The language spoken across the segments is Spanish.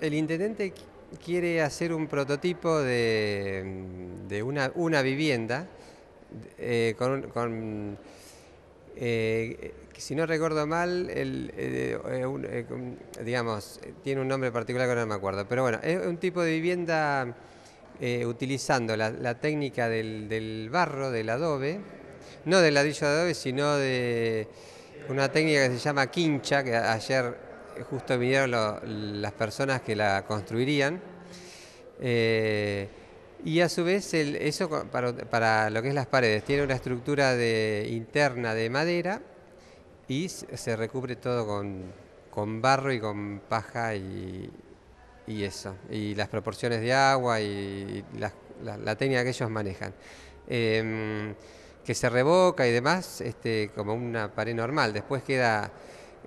El intendente quiere hacer un prototipo de, una, vivienda eh, con, eh, si no recuerdo mal, eh, digamos, tiene un nombre particular que no me acuerdo, pero bueno, es un tipo de vivienda utilizando la, técnica del, barro, del adobe, no del ladrillo de adobe, sino de una técnica que se llama quincha, que ayer justo vinieron las personas que la construirían. Eh, y a su vez, eso para, lo que es las paredes, tiene una estructura de, interna de madera y se recubre todo con, con barro y con paja y, eso, y las proporciones de agua y la, técnica que ellos manejan. Em, que se revoca y demás, este, como una pared normal. Después queda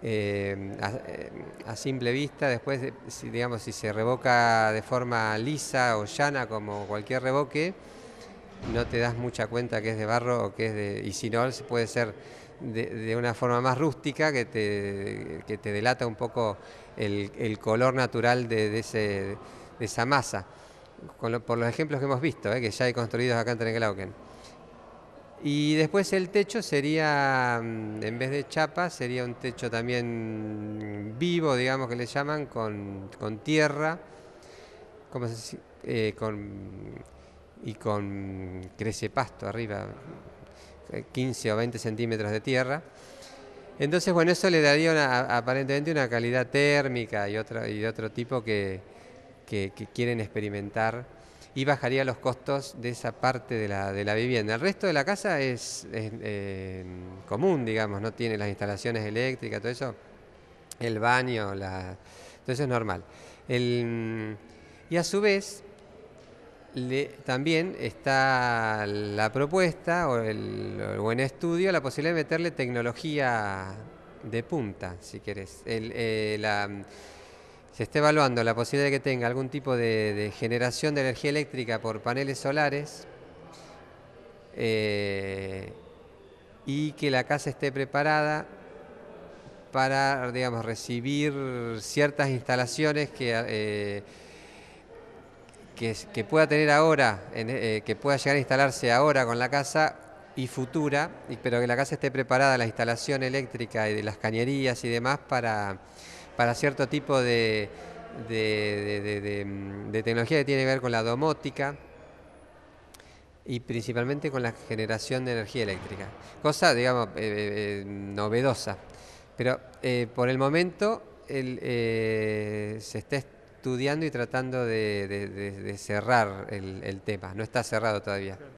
eh, eh, a, simple vista. Después, eh, si, digamos, si se revoca de forma lisa o llana, como cualquier revoque, no te das mucha cuenta que es de barro o que es de... Y si no, puede ser de, una forma más rústica que te, te delata un poco el, color natural de, de, ese, de esa masa. por los ejemplos que hemos visto, que ya hay construidos acá en Trenquelauquen. Y después el techo sería, mm, en vez de chapa, sería un techo también vivo, digamos que le llaman, con, tierra eh, con, y con crece pasto arriba, 15 o 20 centímetros de tierra. Entonces, bueno, eso le daría aparentemente una calidad térmica y, otra, y de otro tipo que quieren experimentar y bajaría los costos de esa parte de la, de la vivienda. El resto de la casa es, eh, común, digamos, no tiene las instalaciones eléctricas, todo eso, el baño, la... entonces es normal. Y a su vez, también está la propuesta o, el, buen estudio la posibilidad de meterle tecnología de punta, si querés. Eh, se esté evaluando la posibilidad de que tenga algún tipo de, generación de energía eléctrica por paneles solares eh, y que la casa esté preparada para, digamos, recibir ciertas instalaciones que, eh, que, pueda tener ahora, eh, que pueda llegar a instalarse ahora con la casa y futura, pero que la casa esté preparada, la instalación eléctrica y de las cañerías y demás para para cierto tipo de, mm, de, tecnología que tiene que ver con la domótica y principalmente con la generación de energía eléctrica. Cosa, digamos, eh, eh, eh, novedosa. Pero por el momento se está estudiando y tratando de, cerrar el, tema. No está cerrado todavía.